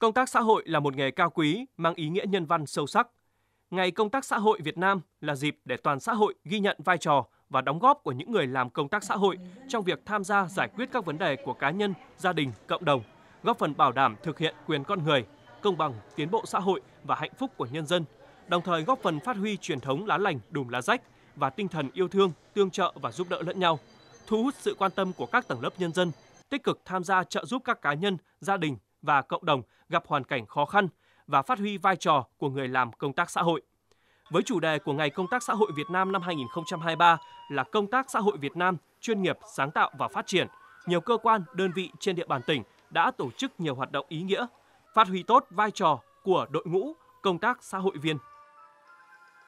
Công tác xã hội là một nghề cao quý, mang ý nghĩa nhân văn sâu sắc. Ngày Công tác xã hội Việt Nam là dịp để toàn xã hội ghi nhận vai trò và đóng góp của những người làm công tác xã hội trong việc tham gia giải quyết các vấn đề của cá nhân, gia đình, cộng đồng, góp phần bảo đảm thực hiện quyền con người, công bằng, tiến bộ xã hội và hạnh phúc của nhân dân, đồng thời góp phần phát huy truyền thống lá lành đùm lá rách và tinh thần yêu thương, tương trợ và giúp đỡ lẫn nhau, thu hút sự quan tâm của các tầng lớp nhân dân, tích cực tham gia trợ giúp các cá nhân, gia đình và cộng đồng gặp hoàn cảnh khó khăn và phát huy vai trò của người làm công tác xã hội. Với chủ đề của Ngày Công tác xã hội Việt Nam năm 2023 là Công tác xã hội Việt Nam chuyên nghiệp, sáng tạo và phát triển, nhiều cơ quan, đơn vị trên địa bàn tỉnh đã tổ chức nhiều hoạt động ý nghĩa, phát huy tốt vai trò của đội ngũ công tác xã hội viên